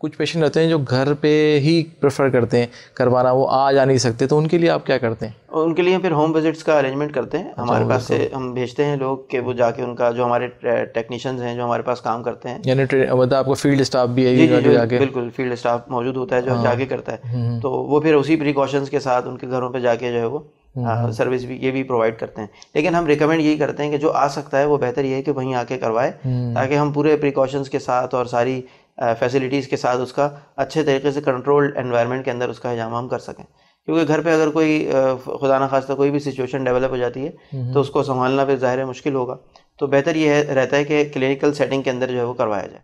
कुछ पेशेंट रहते हैं जो घर पे ही प्रेफर करते हैं करवाना वो आ जा नहीं सकते तो उनके लिए आप क्या करते हैं उनके लिए फिर होम विजिट्स का अरेंजमेंट करते हैं अच्छा, हमारे पास से हम भेजते हैं लोग के वो जाके उनका जो हमारे टेक्नीशियंस हैं जो हमारे पास काम करते हैं यानी मतलब आपको फील्ड स्टाफ भी है जी, जी, जाके बिल्कुल फील्ड स्टाफ मौजूद होता है जो हाँ। जाके करता है हम्म, हम्म। तो वो फिर उसी प्रिकॉशंस के साथ उनके घरों पर जाके जो है वो सर्विस हम्म, भी ये भी प्रोवाइड करते हैं लेकिन हम रिकमेंड यही करते हैं कि जो आ सकता है वो बेहतर ये है कि वहीं आके करवाए ताकि हम पूरे प्रिकॉशंस के साथ और सारी फैसिलिटीज़ के साथ उसका अच्छे तरीके से कंट्रोल्ड एनवायरनमेंट के अंदर उसका हजाम हम कर सकें क्योंकि घर पे अगर कोई खुदा ना खास्ता कोई भी सिचुएशन डेवलप हो जाती है तो उसको संभालना फिर ज़ाहिर मुश्किल होगा तो बेहतर यह रहता है कि क्लिनिकल सेटिंग के अंदर जो है वो करवाया जाए